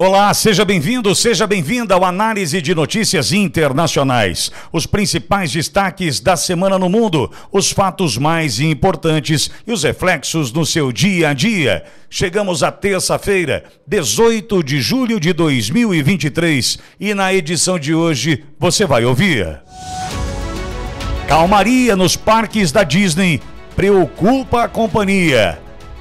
Olá, seja bem-vindo, seja bem-vinda ao Análise de Notícias Internacionais. Os principais destaques da semana no mundo, os fatos mais importantes e os reflexos no seu dia a dia. Chegamos à terça-feira, 18 de julho de 2023, e na edição de hoje você vai ouvir. Calmaria nos parques da Disney preocupa a companhia.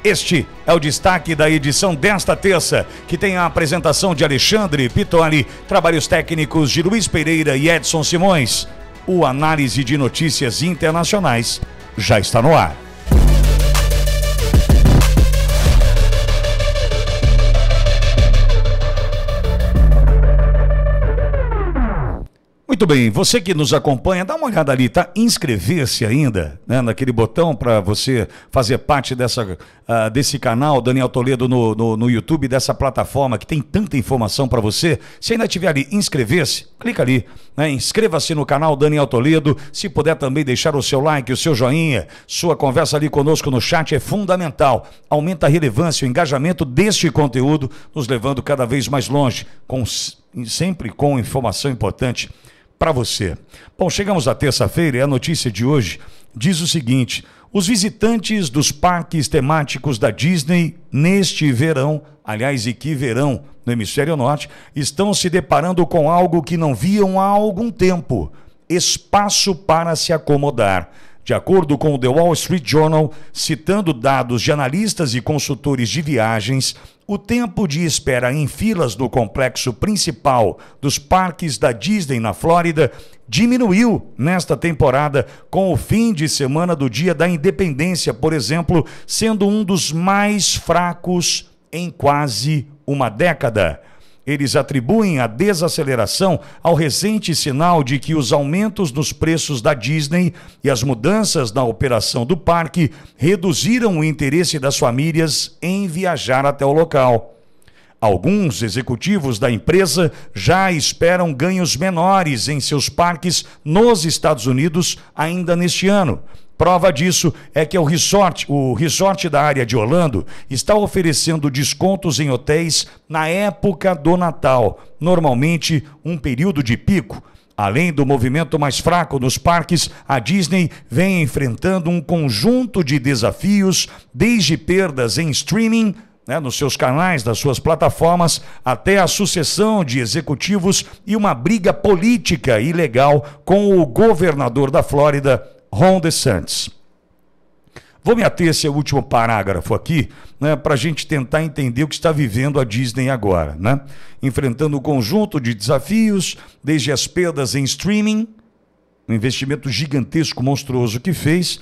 Este é o destaque da edição desta terça, que tem a apresentação de Alexandre Pitoli, trabalhos técnicos de Luiz Pereira e Edson Simões. O análise de notícias internacionais já está no ar. Muito bem, você que nos acompanha, dá uma olhada ali, tá? Inscrever-se ainda, né? Naquele botão para você fazer parte dessa, uh, desse canal, Daniel Toledo, no, no, no, YouTube, dessa plataforma que tem tanta informação para você. Se ainda tiver ali, inscrever-se, clica ali, né? Inscreva-se no canal Daniel Toledo. Se puder também deixar o seu like, o seu joinha, sua conversa ali conosco no chat é fundamental. Aumenta a relevância, o engajamento deste conteúdo, nos levando cada vez mais longe, com, sempre com informação importante para você. Bom, chegamos à terça-feira e a notícia de hoje diz o seguinte: os visitantes dos parques temáticos da Disney neste verão, aliás, e que verão no hemisfério norte, estão se deparando com algo que não viam há algum tempo: espaço para se acomodar. De acordo com o The Wall Street Journal, citando dados de analistas e consultores de viagens, o tempo de espera em filas no complexo principal dos parques da Disney na Flórida diminuiu nesta temporada, com o fim de semana do Dia da Independência, por exemplo, sendo um dos mais fracos em quase uma década. Eles atribuem a desaceleração ao recente sinal de que os aumentos nos preços da Disney e as mudanças na operação do parque reduziram o interesse das famílias em viajar até o local. Alguns executivos da empresa já esperam ganhos menores em seus parques nos Estados Unidos ainda neste ano, Prova disso é que o resort, o resort da área de Orlando está oferecendo descontos em hotéis na época do Natal, normalmente um período de pico. Além do movimento mais fraco nos parques, a Disney vem enfrentando um conjunto de desafios, desde perdas em streaming, né, nos seus canais, nas suas plataformas, até a sucessão de executivos e uma briga política e legal com o governador da Flórida, Ron DeSantis. Vou me ater esse último parágrafo aqui, né, para a gente tentar entender o que está vivendo a Disney agora. Né? Enfrentando um conjunto de desafios, desde as perdas em streaming, um investimento gigantesco, monstruoso que fez,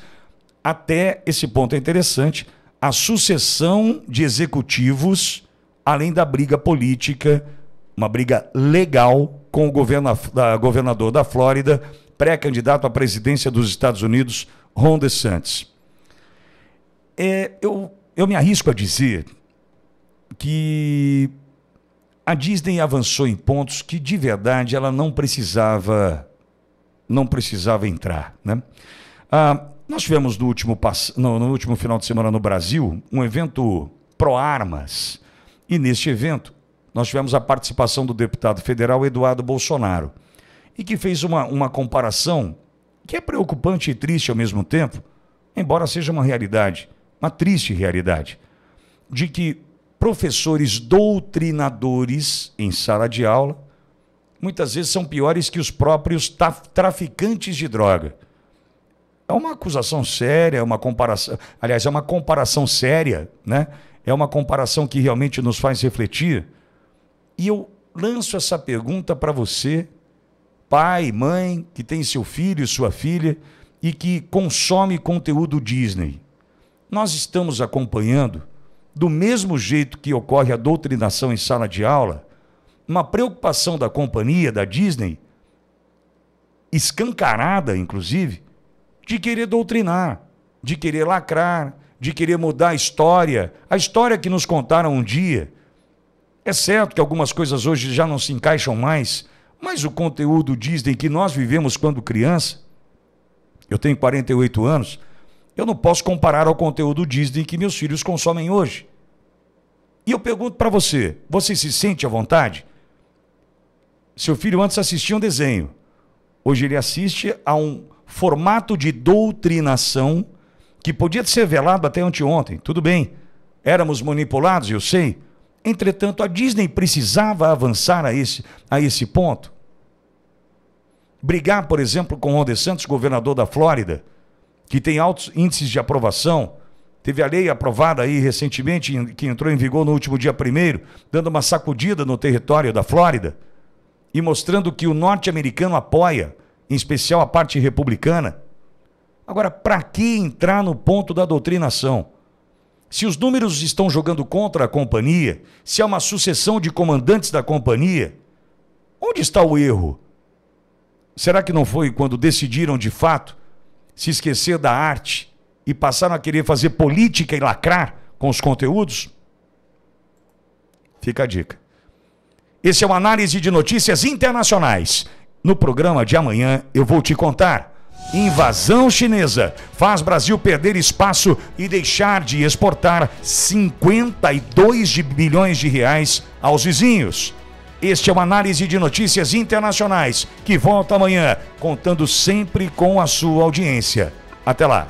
até esse ponto é interessante, a sucessão de executivos, além da briga política, uma briga legal com o governador da Flórida, pré-candidato à presidência dos Estados Unidos, Ron DeSantis. É, eu, eu me arrisco a dizer que a Disney avançou em pontos que de verdade ela não precisava não precisava entrar, né? Ah, nós tivemos no último, no, no último final de semana no Brasil um evento pro armas e neste evento nós tivemos a participação do deputado federal Eduardo Bolsonaro e que fez uma, uma comparação que é preocupante e triste ao mesmo tempo, embora seja uma realidade, uma triste realidade, de que professores doutrinadores em sala de aula muitas vezes são piores que os próprios traficantes de droga. É uma acusação séria, é uma comparação, aliás, é uma comparação séria, né? É uma comparação que realmente nos faz refletir. E eu lanço essa pergunta para você pai, mãe, que tem seu filho, e sua filha e que consome conteúdo Disney. Nós estamos acompanhando, do mesmo jeito que ocorre a doutrinação em sala de aula, uma preocupação da companhia, da Disney, escancarada, inclusive, de querer doutrinar, de querer lacrar, de querer mudar a história, a história que nos contaram um dia. É certo que algumas coisas hoje já não se encaixam mais mas o conteúdo Disney que nós vivemos quando criança, eu tenho 48 anos, eu não posso comparar ao conteúdo Disney que meus filhos consomem hoje. E eu pergunto para você, você se sente à vontade? Seu filho antes assistia um desenho. Hoje ele assiste a um formato de doutrinação que podia ser velado até anteontem. Tudo bem, éramos manipulados, eu sei, Entretanto, a Disney precisava avançar a esse, a esse ponto. Brigar, por exemplo, com Ron DeSantis, governador da Flórida, que tem altos índices de aprovação. Teve a lei aprovada aí recentemente, que entrou em vigor no último dia primeiro, dando uma sacudida no território da Flórida e mostrando que o norte-americano apoia, em especial a parte republicana. Agora, para que entrar no ponto da doutrinação? Se os números estão jogando contra a companhia, se há uma sucessão de comandantes da companhia, onde está o erro? Será que não foi quando decidiram de fato se esquecer da arte e passaram a querer fazer política e lacrar com os conteúdos? Fica a dica. Esse é o Análise de Notícias Internacionais. No programa de amanhã eu vou te contar. Invasão chinesa faz Brasil perder espaço e deixar de exportar 52 bilhões de reais aos vizinhos. Este é uma análise de notícias internacionais que volta amanhã, contando sempre com a sua audiência. Até lá.